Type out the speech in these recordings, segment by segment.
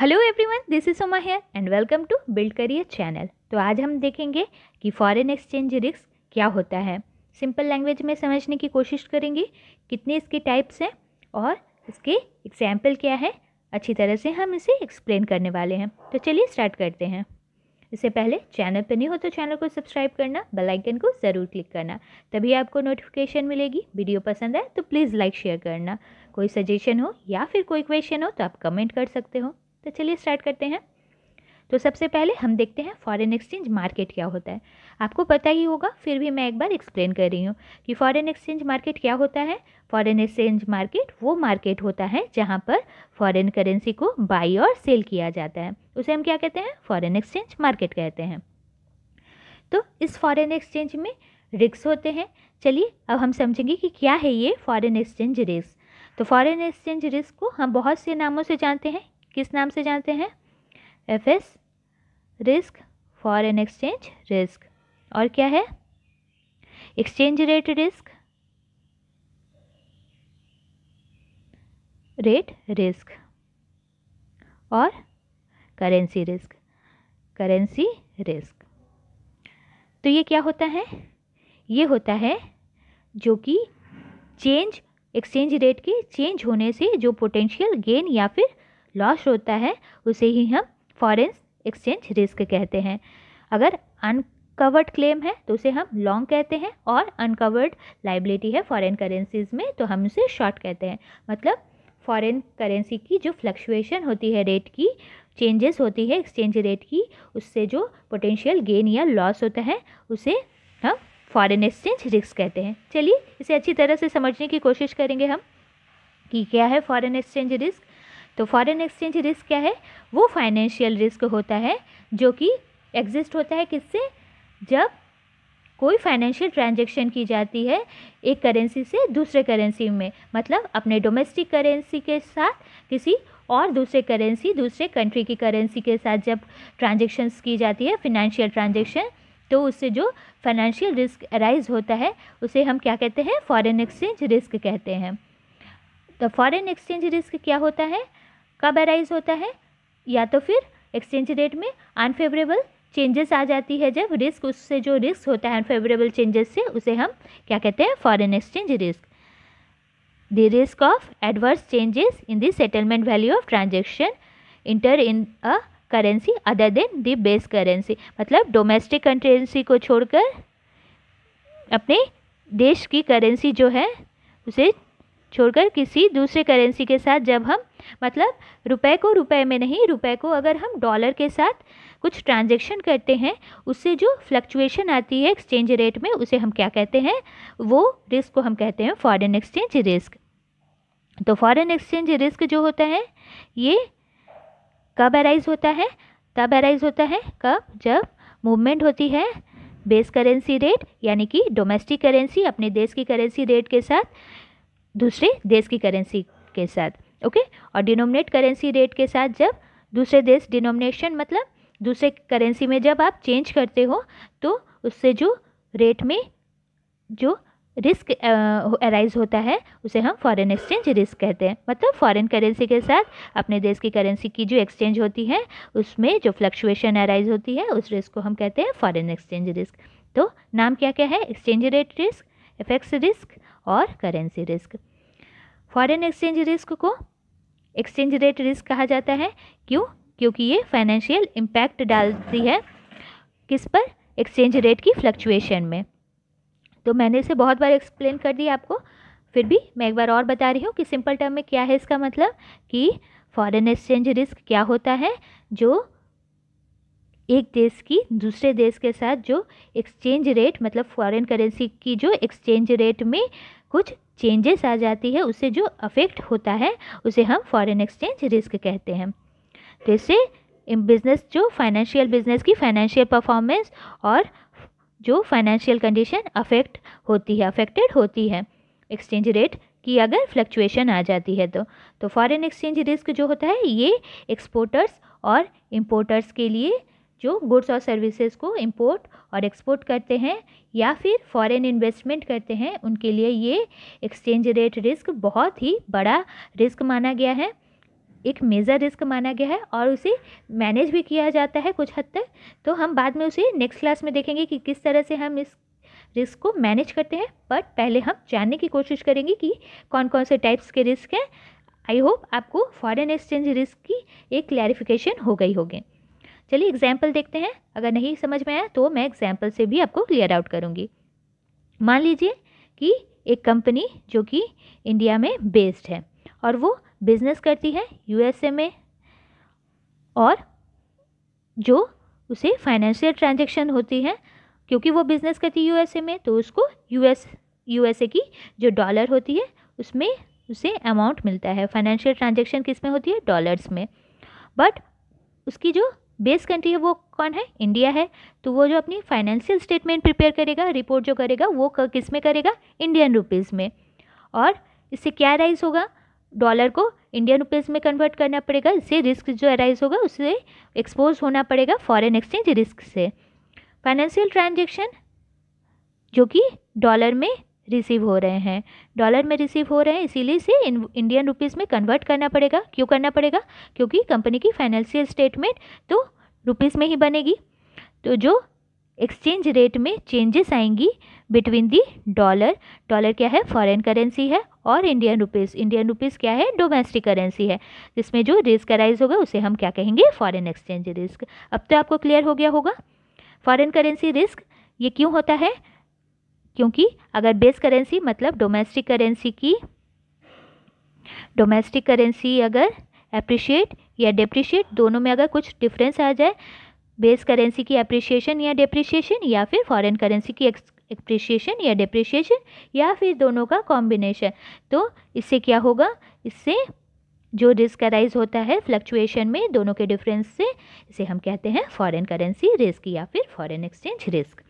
hello everyone this is Soma here and welcome to build career channel तो आज हम देखेंगे कि फॉरेन एक्सचेंज रिस्क क्या होता है सिंपल लैंग्वेज में समझने की कोशिश करेंगे कितने इसके टाइप्स हैं और इसके एग्जाम्पल क्या है अच्छी तरह से हम इसे एक्सप्लेन करने वाले हैं तो चलिए स्टार्ट करते हैं इससे पहले चैनल पर नहीं हो तो चैनल को सब्सक्राइब करना बेल आइकन को ज़रूर क्लिक करना तभी आपको नोटिफिकेशन मिलेगी वीडियो पसंद आए तो प्लीज़ लाइक शेयर करना कोई सजेशन हो या फिर कोई क्वेश्चन हो तो आप कमेंट कर सकते हो तो चलिए स्टार्ट करते हैं तो सबसे पहले हम देखते हैं फॉरेन एक्सचेंज मार्केट क्या होता है आपको पता ही होगा फिर भी मैं एक बार एक्सप्लेन कर रही हूँ कि फॉरेन एक्सचेंज मार्केट क्या होता है फॉरेन एक्सचेंज मार्केट वो मार्केट होता है जहाँ पर फॉरेन करेंसी को बाई और सेल किया जाता है उसे हम क्या कहते हैं फॉरेन एक्सचेंज मार्केट कहते हैं तो इस फॉरेन एक्सचेंज में रिक्स होते हैं चलिए अब हम समझेंगे कि क्या है ये फॉरेन एक्सचेंज रिस्क तो फॉरेन एक्सचेंज रिस्क को हम बहुत से नामों से जानते हैं किस नाम से जानते हैं F X risk foreign exchange risk और क्या है exchange rate risk rate risk और करेंसी रिस्क करेंसी रिस्क तो ये क्या होता है ये होता है जो कि चेंज एक्सचेंज रेट के चेंज होने से जो पोटेंशियल गेन या फिर लॉस होता है उसे ही हम फॉरेन एक्सचेंज रिस्क कहते हैं अगर अनकवर्ड क्लेम है तो उसे हम लॉन्ग कहते हैं और अनकवर्ड लाइबिलिटी है फॉरेन करेंसीज में तो हम उसे शॉर्ट कहते हैं मतलब फॉरेन करेंसी की जो फ्लक्चुएशन होती है रेट की चेंजेस होती है एक्सचेंज रेट की उससे जो पोटेंशियल गेन या लॉस होता है उसे हम फॉरेन एक्सचेंज रिस्क कहते हैं चलिए इसे अच्छी तरह से समझने की कोशिश करेंगे हम कि क्या है फॉरेन एक्सचेंज रिस्क तो फॉरेन एक्सचेंज रिस्क क्या है वो फाइनेंशियल रिस्क होता है जो कि एग्जिस्ट होता है किससे जब कोई फाइनेंशियल ट्रांजेक्शन की जाती है एक करेंसी से दूसरे करेंसी में मतलब अपने डोमेस्टिक करेंसी के साथ किसी और दूसरे करेंसी दूसरे कंट्री की करेंसी के साथ जब ट्रांजेक्शन्स की जाती है फिनेंशियल ट्रांजेक्शन तो उससे जो फाइनेंशियल रिस्क अराइज होता है उसे हम क्या कहते हैं फॉरेन एक्सचेंज रिस्क कहते हैं तो फॉरेन एक्सचेंज रिस्क क्या होता है कब अराइज होता है या तो फिर एक्सचेंज रेट में अनफेवरेबल चेंजेस आ जाती है जब रिस्क उससे जो रिस्क होता है अनफेवरेबल चेंजेस से उसे हम क्या कहते हैं foreign exchange risk the risk of adverse changes in the settlement value of transaction enter in a currency other than the base currency मतलब डोमेस्टिक करेंसी को छोड़कर अपने देश की करेंसी जो है उसे छोड़कर किसी दूसरे करेंसी के साथ जब हम मतलब रुपए को रुपए में नहीं रुपए को अगर हम डॉलर के साथ कुछ ट्रांजेक्शन करते हैं उससे जो फ्लक्चुएशन आती है एक्सचेंज रेट में उसे हम क्या कहते हैं वो रिस्क को हम कहते हैं फॉरेन एक्सचेंज रिस्क तो फॉरेन एक्सचेंज रिस्क जो होता है ये कब अराइज होता है तब अराइज होता है कब जब मूवमेंट होती है बेस करेंसी रेट यानी कि डोमेस्टिक करेंसी अपने देश की करेंसी रेट के साथ दूसरे देश की करेंसी के साथ ओके और डिनोमिनेट करेंसी रेट के साथ जब दूसरे देश डिनोमिनेशन मतलब दूसरे करेंसी में जब आप चेंज करते हो तो उससे जो रेट में जो रिस्क अराइज होता है उसे हम फॉरेन एक्सचेंज रिस्क कहते हैं मतलब फॉरेन करेंसी के साथ अपने देश की करेंसी की जो एक्सचेंज होती है उसमें जो फ्लक्चुएशन अराइज होती है उस रिस्क को हम कहते हैं फॉरेन एक्सचेंज रिस्क तो नाम क्या क्या है exchange rate risk FX risk और currency risk foreign exchange risk को एक्सचेंज रेट रिस्क कहा जाता है क्यों क्योंकि ये फाइनेंशियल इम्पैक्ट डालती है किस पर एक्सचेंज रेट की फ्लक्चुएशन में तो मैंने इसे बहुत बार एक्सप्लेन कर दिया आपको फिर भी मैं एक बार और बता रही हूँ कि सिंपल टर्म में क्या है इसका मतलब कि फॉरेन एक्सचेंज रिस्क क्या होता है जो एक देश की दूसरे देश के साथ जो एक्सचेंज रेट मतलब फॉरेन करेंसी की जो एक्सचेंज रेट में कुछ चेंजेस आ जाती है उससे जो अफेक्ट होता है उसे हम फॉरेन एक्सचेंज रिस्क कहते हैं तो इससे बिज़नेस जो फाइनेंशियल बिजनेस की फाइनेंशियल परफॉर्मेंस और जो फाइनेंशियल कंडीशन अफेक्ट होती है अफेक्टेड होती है एक्सचेंज रेट की अगर फ्लक्चुएशन आ जाती है तो तो फॉरेन एक्सचेंज रिस्क जो होता है ये एक्सपोर्टर्स और इम्पोर्टर्स के लिए जो गुड्स और सर्विसेज को इंपोर्ट और एक्सपोर्ट करते हैं या फिर फॉरेन इन्वेस्टमेंट करते हैं उनके लिए ये एक्सचेंज रेट रिस्क बहुत ही बड़ा रिस्क माना गया है एक मेजर रिस्क माना गया है और उसे मैनेज भी किया जाता है कुछ हद तक तो हम बाद में उसे नेक्स्ट क्लास में देखेंगे कि किस तरह से हम इस रिस्क को मैनेज करते हैं बट पहले हम जानने की कोशिश करेंगे कि कौन कौन से टाइप्स के रिस्क हैं आई होप आपको फॉरेन एक्सचेंज रिस्क की एक क्लैरिफिकेशन हो गई होगी चलिए एग्जाम्पल देखते हैं अगर नहीं समझ में आया तो मैं एग्जाम्पल से भी आपको क्लियर आउट करूँगी मान लीजिए कि एक कंपनी जो कि इंडिया में बेस्ड है और वो बिज़नेस करती है यूएसए में और जो उसे फाइनेंशियल ट्रांजेक्शन होती है क्योंकि वो बिज़नेस करती है यूएसए में तो उसको यूएस यूएसए की जो डॉलर होती है उसमें उसे अमाउंट मिलता है फाइनेंशियल ट्रांजेक्शन किस में होती है डॉलर्स में बट उसकी जो बेस कंट्री है वो कौन है इंडिया है तो वो जो अपनी फाइनेंशियल स्टेटमेंट प्रिपेयर करेगा रिपोर्ट जो करेगा वो किस में करेगा इंडियन रुपीज़ में और इससे क्या राइज होगा डॉलर को इंडियन रुपीज़ में कन्वर्ट करना पड़ेगा इससे रिस्क जो अराइज होगा उससे एक्सपोज होना पड़ेगा फॉरेन एक्सचेंज रिस्क से फाइनेंशियल ट्रांजेक्शन जो कि डॉलर में रिसीव हो रहे हैं डॉलर में रिसीव हो रहे हैं इसीलिए इसे इंडियन रुपीज़ में कन्वर्ट करना पड़ेगा क्यों करना पड़ेगा क्योंकि कंपनी की फाइनेंशियल स्टेटमेंट तो रुपीज़ में ही बनेगी तो जो एक्सचेंज रेट में चेंजेस आएंगी बिटवीन दी डॉलर डॉलर क्या है फॉरेन करेंसी है और इंडियन रुपीस इंडियन रुपीस क्या है डोमेस्टिक करेंसी है जिसमें जो रिस्क अराइज होगा उसे हम क्या कहेंगे फॉरेन एक्सचेंज रिस्क अब तो आपको क्लियर हो गया होगा फॉरेन करेंसी रिस्क ये क्यों होता है क्योंकि अगर बेस करेंसी मतलब डोमेस्टिक करेंसी की डोमेस्टिक करेंसी अगर अप्रिशिएट या डिप्रिशिएट दोनों में अगर कुछ डिफरेंस आ जाए बेस करेंसी की अप्रिशिएशन या डिप्रिशिएशन या फिर फॉरेन करेंसी की अप्रिशिएशन या डिप्रिशिएशन या फिर दोनों का कॉम्बिनेशन तो इससे क्या होगा इससे जो रिस्क अराइज होता है फ्लक्चुएशन में दोनों के डिफरेंस से इसे हम कहते हैं फॉरेन करेंसी रिस्क या फिर फॉरेन एक्सचेंज रिस्क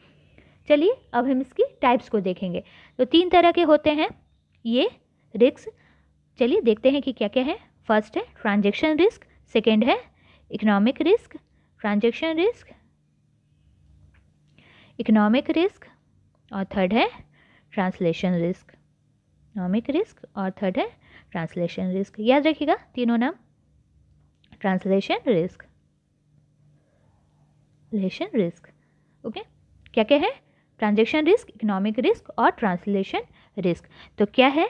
चलिए अब हम इसकी टाइप्स को देखेंगे तो तीन तरह के होते हैं ये रिस्क चलिए देखते हैं कि क्या क्या है फर्स्ट है ट्रांजेक्शन रिस्क सेकेंड है economic risk transaction risk economic risk और थर्ड है ट्रांसलेशन रिस्क इकोनॉमिक रिस्क और थर्ड है ट्रांसलेशन रिस्क याद रखिएगा तीनों नाम ट्रांसलेशन रिस्क लेशन रिस्क ओके क्या क्या है ट्रांजेक्शन रिस्क इकोनॉमिक रिस्क और ट्रांसलेशन रिस्क तो क्या है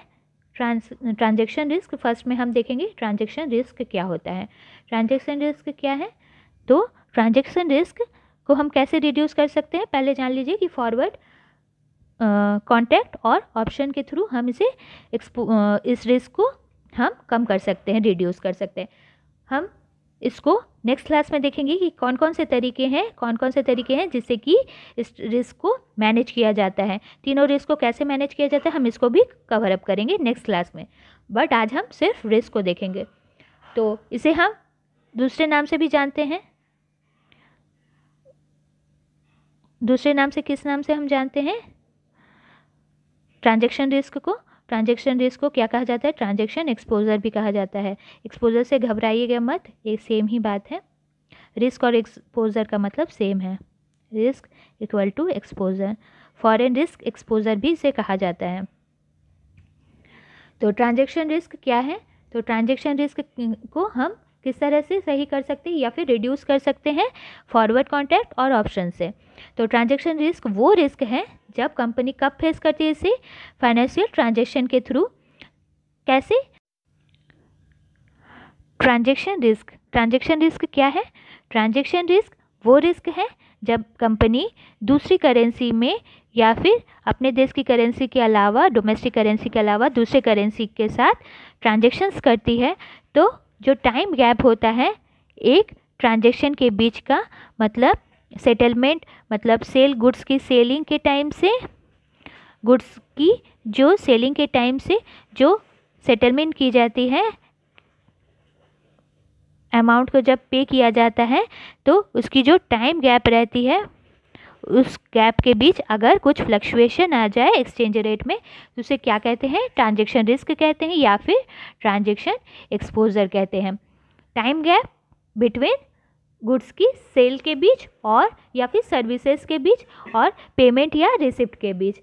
ट्रांस ट्रांजेक्शन रिस्क फर्स्ट में हम देखेंगे ट्रांजेक्शन रिस्क क्या होता है ट्रांजेक्शन रिस्क क्या है तो ट्रांजेक्शन रिस्क को हम कैसे रिड्यूस कर सकते हैं पहले जान लीजिए कि फॉरवर्ड कॉन्टैक्ट और ऑप्शन के थ्रू हम इसे एक्सपो इस रिस्क को हम कम कर सकते हैं रिड्यूस कर सकते हैं हम इसको नेक्स्ट क्लास में देखेंगे कि कौन कौन से तरीके हैं कौन कौन से तरीके हैं जिससे कि इस रिस्क को मैनेज किया जाता है तीनों रिस्क को कैसे मैनेज किया जाता है हम इसको भी कवर अप करेंगे नेक्स्ट क्लास में बट आज हम सिर्फ रिस्क को देखेंगे तो इसे हम दूसरे नाम से भी जानते हैं दूसरे नाम से किस नाम से हम जानते हैं ट्रांजेक्शन रिस्क को ट्रांजेक्शन रिस्क को क्या कहा जाता है ट्रांजेक्शन एक्सपोजर भी कहा जाता है एक्सपोजर से घबराइएगा मत ये सेम ही बात है रिस्क और एक्सपोजर का मतलब सेम है risk equal to exposure foreign risk exposure भी इसे कहा जाता है तो ट्रांजेक्शन रिस्क क्या है तो ट्रांजेक्शन रिस्क को हम किस तरह से सही कर सकते हैं या फिर रिड्यूस कर सकते हैं फॉरवर्ड कॉन्ट्रैक्ट और ऑप्शन से तो ट्रांजेक्शन रिस्क वो रिस्क है जब कंपनी कब फेस करती है इसे फाइनेंशियल ट्रांजेक्शन के थ्रू कैसे ट्रांजेक्शन रिस्क ट्रांजेक्शन रिस्क क्या है ट्रांजेक्शन रिस्क वो रिस्क है जब कंपनी दूसरी करेंसी में या फिर अपने देश की करेंसी के अलावा डोमेस्टिक करेंसी के अलावा दूसरे करेंसी के साथ ट्रांजेक्शन्स करती है तो जो टाइम गैप होता है एक ट्रांजेक्शन के बीच का मतलब सेटलमेंट मतलब सेल गुड्स की सेलिंग के टाइम से गुड्स की जो सेलिंग के टाइम से जो सेटलमेंट की जाती है अमाउंट को जब पे किया जाता है तो उसकी जो टाइम गैप रहती है उस गैप के बीच अगर कुछ फ्लक्चुएशन आ जाए एक्सचेंज रेट में तो उसे क्या कहते हैं ट्रांजेक्शन रिस्क कहते हैं या फिर ट्रांजेक्शन एक्सपोजर कहते हैं टाइम गैप बिटवीन गुड्स की सेल के बीच और या फिर सर्विसेज के बीच और पेमेंट या रिसिप्ट के बीच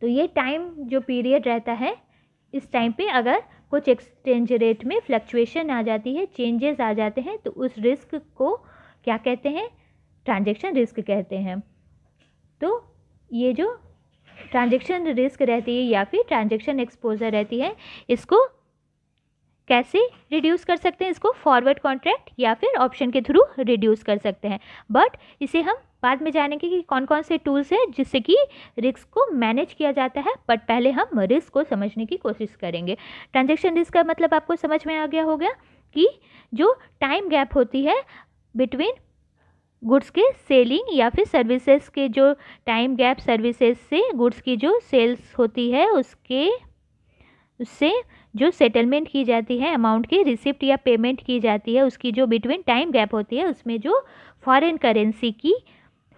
तो ये टाइम जो पीरियड रहता है इस टाइम पे अगर कुछ एक्सचेंज रेट में फ्लक्चुएशन आ जाती है चेंजेस आ जाते हैं तो उस रिस्क को क्या कहते हैं ट्रांजेक्शन रिस्क कहते हैं तो ये जो ट्रांजेक्शन रिस्क रहती है या फिर ट्रांजेक्शन एक्सपोजर रहती है इसको कैसे रिड्यूस कर सकते हैं इसको फॉरवर्ड कॉन्ट्रैक्ट या फिर ऑप्शन के थ्रू रिड्यूस कर सकते हैं बट इसे हम बाद में जानेंगे कि कौन कौन से टूल्स हैं जिससे कि रिस्क को मैनेज किया जाता है बट पहले हम रिस्क को समझने की कोशिश करेंगे ट्रांजेक्शन रिस्क का मतलब आपको समझ में आ गया होगा कि जो टाइम गैप होती है बिटवीन गुड्स के सेलिंग या फिर सर्विसेज के जो टाइम गैप सर्विसेज से गुड्स की जो सेल्स होती है उसके उससे जो सेटलमेंट की जाती है अमाउंट की रिसिप्ट या पेमेंट की जाती है उसकी जो बिटवीन टाइम गैप होती है उसमें जो फॉरेन करेंसी की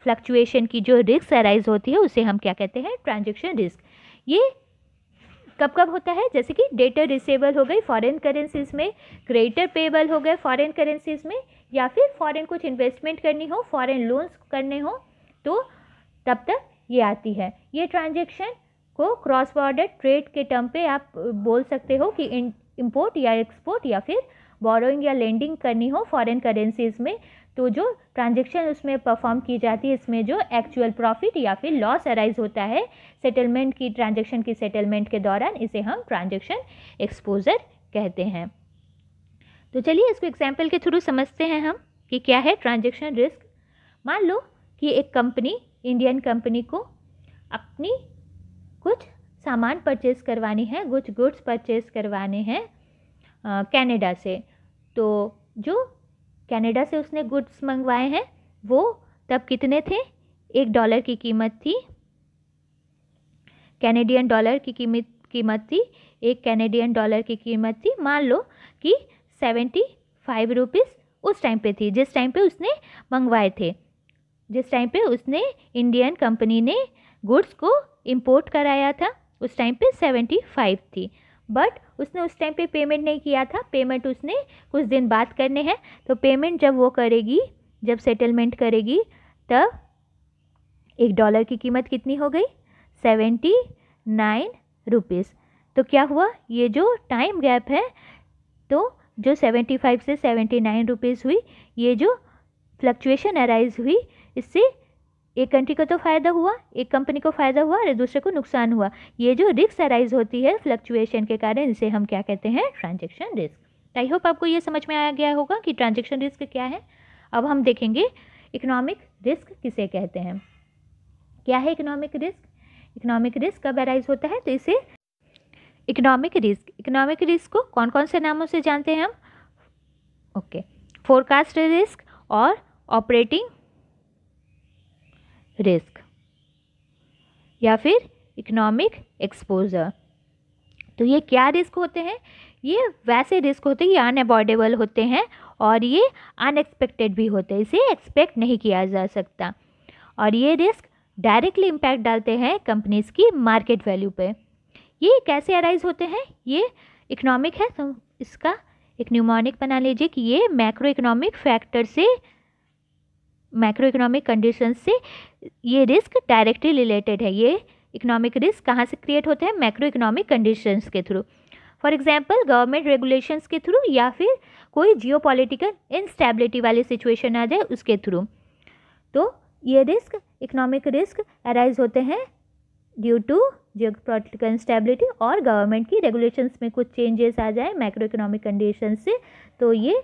फ्लक्चुएशन की जो रिस्क अराइज होती है उसे हम क्या कहते हैं ट्रांजेक्शन रिस्क ये कब कब होता है जैसे कि डेटर रिसेबल हो गई फॉरेन करेंसीज में क्रेडिटर पेबल हो गए फॉरेन करेंसीज में या फिर फॉरेन कुछ इन्वेस्टमेंट करनी हो फॉरेन लोन्स करने हो तो तब तक ये आती है ये ट्रांजेक्शन को क्रॉस बॉर्डर ट्रेड के टर्म पे आप बोल सकते हो कि इम्पोर्ट या एक्सपोर्ट या फिर बोरोइंग या लेंडिंग करनी हो फॉरेन करेंसीज में तो जो ट्रांजेक्शन उसमें परफॉर्म की जाती है इसमें जो एक्चुअल प्रॉफिट या फिर लॉस अराइज होता है सेटलमेंट की ट्रांजेक्शन की सेटलमेंट के दौरान इसे हम ट्रांजेक्शन एक्सपोजर कहते हैं तो चलिए इसको एग्जाम्पल के थ्रू समझते हैं हम कि क्या है ट्रांजेक्शन रिस्क मान लो कि एक कंपनी इंडियन कंपनी को अपनी कुछ सामान परचेज़ करवानी है कुछ गुड्स परचेज़ करवाने हैं कनाडा से तो जो कनाडा से उसने गुड्स मंगवाए हैं वो तब कितने थे एक डॉलर की कीमत थी कैनेडियन डॉलर की कीमत कीमत थी एक कैनेडियन डॉलर की कीमत थी मान लो कि सेवेंटी फाइव रुपीज़ उस टाइम पे थी जिस टाइम पे उसने मंगवाए थे जिस टाइम पे उसने इंडियन कंपनी ने गुड्स को इंपोर्ट कराया था उस टाइम पे सेवेंटी फाइव थी बट उसने उस टाइम पे पेमेंट नहीं किया था पेमेंट उसने कुछ दिन बाद करने हैं तो पेमेंट जब वो करेगी जब सेटलमेंट करेगी तब एक डॉलर की कीमत कितनी हो गई सेवेंटी नाइन रुपीज़ तो क्या हुआ ये जो टाइम गैप है तो जो सेवेंटी फाइव से सेवेंटी नाइन रुपीज़ हुई ये जो फ्लक्चुएशन अराइज हुई इससे एक कंट्री को तो फ़ायदा हुआ एक कंपनी को फ़ायदा हुआ और दूसरे को नुकसान हुआ ये जो रिस्क अराइज होती है फ्लक्चुएशन के कारण इसे हम क्या कहते हैं ट्रांजेक्शन रिस्क आई होप आपको ये समझ में आया गया होगा कि ट्रांजेक्शन रिस्क क्या है अब हम देखेंगे इकोनॉमिक रिस्क किसे कहते हैं क्या है इकोनॉमिक रिस्क इकोनॉमिक रिस्क कब अराइज होता है तो इसे इकोनॉमिक रिस्क इकोनॉमिक रिस्क को कौन कौन से नामों से जानते हैं हम ओके फोरकास्ट रिस्क और ऑपरेटिंग रिस्क या फिर इकोनॉमिक एक्सपोजर तो ये क्या रिस्क होते हैं ये वैसे रिस्क होते हैं ये अनएवॉइडेबल होते हैं और ये अनएक्सपेक्टेड भी होते हैं इसे एक्सपेक्ट नहीं किया जा सकता और ये रिस्क डायरेक्टली इम्पैक्ट डालते हैं कंपनीज़ की मार्केट वैल्यू पे ये कैसे अराइज होते हैं ये इकोनॉमिक है तो इसका एक न्यूमॉनिक बना लीजिए कि ये मैक्रो इकोनॉमिक फैक्टर से मैक्रो इकोनॉमिक कंडीशन से ये रिस्क डायरेक्टली रिलेटेड है ये इकोनॉमिक रिस्क कहाँ से क्रिएट होते हैं मैक्रो इकोनॉमिक कंडीशंस के through for example government regulations के थ्रू या फिर कोई जियो पॉलिटिकल इंस्टेबिलिटी वाली सिचुएशन आ जाए उसके थ्रू तो ये रिस्क इकोनॉमिक रिस्क अराइज होते हैं ड्यू टू जियोग्राफिकल इंस्टेबिलिटी और गवर्नमेंट की रेगुलेशंस में कुछ चेंजेस आ जाए माइक्रो इकोनॉमिक कंडीशन से तो ये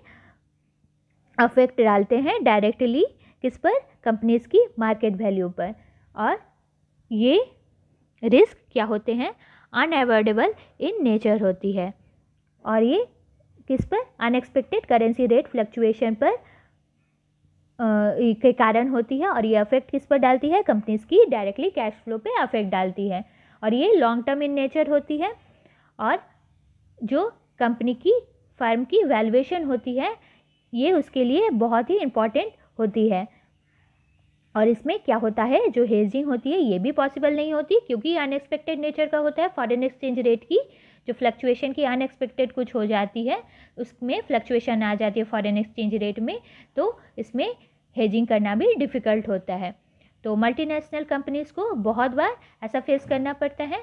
अफेक्ट डालते हैं डायरेक्टली किस पर कंपनीज़ की मार्केट वैल्यू पर और ये रिस्क क्या होते हैं अनएवॉर्डेबल इन नेचर होती है और ये किस पर अनएक्सपेक्टेड करेंसी रेट फ्लक्चुएशन पर के कारण होती है और ये अफेक्ट किस पर डालती है कंपनीज की डायरेक्टली कैश फ्लो पे अफेक्ट डालती है और ये लॉन्ग टर्म इन नेचर होती है और जो कंपनी की फर्म की वैल्यूएशन होती है ये उसके लिए बहुत ही इम्पॉर्टेंट होती है और इसमें क्या होता है जो हेजिंग होती है ये भी पॉसिबल नहीं होती क्योंकि अनएक्सपेक्टेड नेचर का होता है फॉरेन एक्सचेंज रेट की जो फ्लक्चुएशन की अनएक्सपेक्टेड कुछ हो जाती है उसमें फ्लक्चुएशन आ जाती है फॉरेन एक्सचेंज रेट में तो इसमें हेजिंग करना भी डिफ़िकल्ट होता है तो मल्टीनेशनल कंपनीज़ को बहुत बार ऐसा फेस करना पड़ता है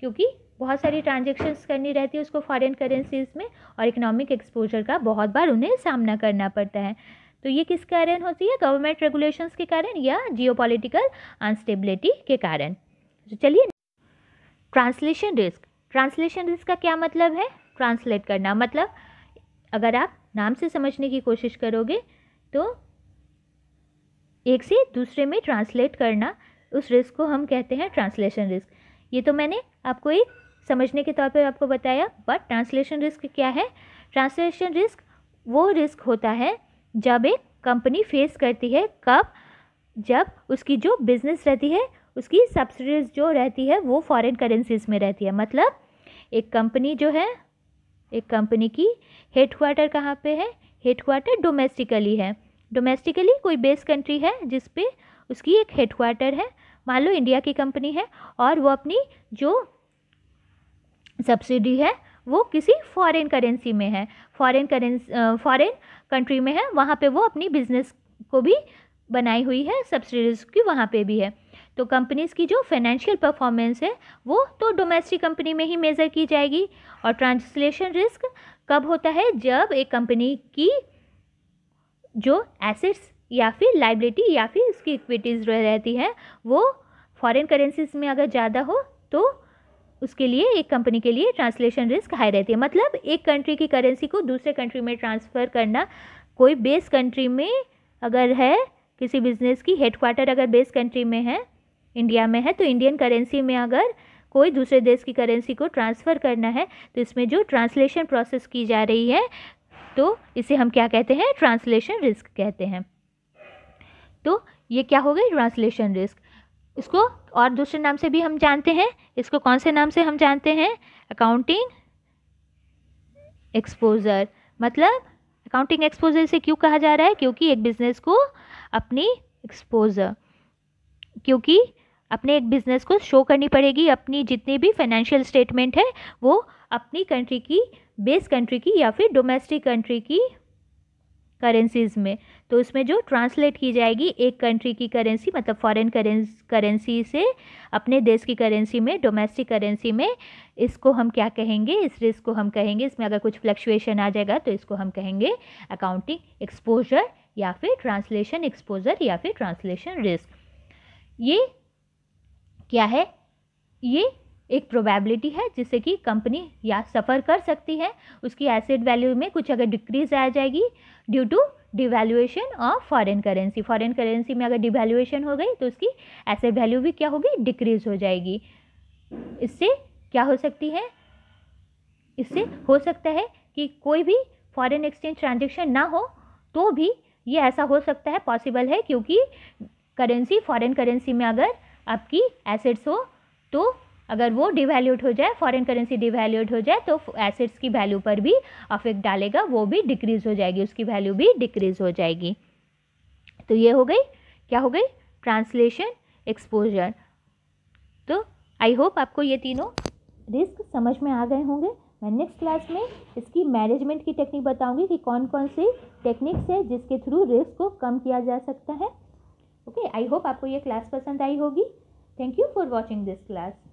क्योंकि बहुत सारी ट्रांजेक्शन्स करनी रहती है उसको फॉरेन करेंसीज़ में और इकोनॉमिक एक्सपोजर का बहुत बार उन्हें सामना करना पड़ता है तो ये किस कारण होती है गवर्नमेंट रेगुलेशंस के कारण या जियोपॉलिटिकल अनस्टेबिलिटी के कारण तो चलिए ट्रांसलेशन रिस्क ट्रांसलेशन रिस्क का क्या मतलब है ट्रांसलेट करना मतलब अगर आप नाम से समझने की कोशिश करोगे तो एक से दूसरे में ट्रांसलेट करना उस रिस्क को हम कहते हैं ट्रांसलेशन रिस्क ये तो मैंने आपको एक समझने के तौर पर आपको बताया बट ट्रांसलेशन रिस्क क्या है ट्रांसलेशन रिस्क वो रिस्क होता है जब एक कंपनी फेस करती है कब जब उसकी जो बिज़नेस रहती है उसकी सब्सिडीज जो रहती है वो फॉरेन करेंसीज में रहती है मतलब एक कंपनी जो है एक कंपनी की हेड क्वार्टर कहाँ पे है हेड क्वार्टर डोमेस्टिकली है डोमेस्टिकली कोई बेस कंट्री है जिस पे उसकी एक हेड क्वार्टर है मान लो इंडिया की कंपनी है और वो अपनी जो सब्सिडी है वो किसी फॉरेन करेंसी में है फॉरेन करेंसी फॉरेन कंट्री में है वहाँ पे वो अपनी बिजनेस को भी बनाई हुई है सब्सिडीज़ की वहाँ पे भी है तो कंपनीज़ की जो फाइनेंशियल परफॉर्मेंस है वो तो डोमेस्टिक कंपनी में ही मेज़र की जाएगी और ट्रांसलेशन रिस्क कब होता है जब एक कंपनी की जो एसेट्स या फिर लाइबिलिटी या फिर उसकी इक्विटीज़ रहती है वो फॉरेन करेंसीज में अगर ज़्यादा हो तो उसके लिए एक कंपनी के लिए ट्रांसलेशन रिस्क हाई रहती है मतलब एक कंट्री की करेंसी को दूसरे कंट्री में ट्रांसफ़र करना कोई बेस कंट्री में अगर है किसी बिजनेस की हेडक्वार्टर अगर बेस कंट्री में है इंडिया में है तो इंडियन करेंसी में अगर कोई दूसरे देश की करेंसी को ट्रांसफ़र करना है तो इसमें जो ट्रांसलेशन प्रोसेस की जा रही है तो इसे हम क्या कहते हैं ट्रांसलेशन रिस्क कहते हैं तो ये क्या हो गई ट्रांसलेशन रिस्क इसको और दूसरे नाम से भी हम जानते हैं इसको कौन से नाम से हम जानते हैं अकाउंटिंग एक्सपोजर मतलब अकाउंटिंग एक्सपोजर से क्यों कहा जा रहा है क्योंकि एक बिज़नेस को अपनी एक्सपोजर क्योंकि अपने एक बिज़नेस को शो करनी पड़ेगी अपनी जितनी भी फाइनेंशियल स्टेटमेंट है वो अपनी कंट्री की बेस कंट्री की या फिर डोमेस्टिक कंट्री की करेंसीज़ में तो इसमें जो ट्रांसलेट की जाएगी एक कंट्री की करेंसी मतलब फॉरेन करेंसी से अपने देश की करेंसी में डोमेस्टिक करेंसी में इसको हम क्या कहेंगे इस रिस्क को हम कहेंगे इसमें अगर कुछ फ्लक्चुएशन आ जाएगा तो इसको हम कहेंगे अकाउंटिंग एक्सपोजर या फिर ट्रांसलेशन एक्सपोजर या फिर ट्रांसलेशन रिस्क ये क्या है ये एक प्रोबेबिलिटी है जिससे कि कंपनी या सफ़र कर सकती है उसकी एसेट वैल्यू में कुछ अगर डिक्रीज आ जाएगी due to devaluation of foreign currency foreign currency में अगर डिवैल्यूएशन हो गई तो उसकी एसेट वैल्यू भी क्या होगी डिक्रीज हो जाएगी इससे क्या हो सकती है इससे हो सकता है कि कोई भी फॉरेन एक्सचेंज ट्रांजेक्शन ना हो तो भी ये ऐसा हो सकता है पॉसिबल है क्योंकि करेंसी फॉरेन करेंसी में अगर आपकी एसेट्स हो तो अगर वो डिवैल्यूट हो जाए फॉरेन करेंसी डिवैल्यूट हो जाए तो एसेट्स की वैल्यू पर भी अफेक्ट डालेगा वो भी डिक्रीज़ हो जाएगी उसकी वैल्यू भी डिक्रीज़ हो जाएगी तो ये हो गई क्या हो गई ट्रांसलेशन एक्सपोजर तो आई होप आपको ये तीनों रिस्क समझ में आ गए होंगे मैं नेक्स्ट क्लास में इसकी मैनेजमेंट की टेक्निक बताऊंगी कि कौन कौन सी टेक्निक्स है जिसके थ्रू रिस्क को कम किया जा सकता है ओके आई होप आपको ये क्लास पसंद आई होगी thank you for watching this class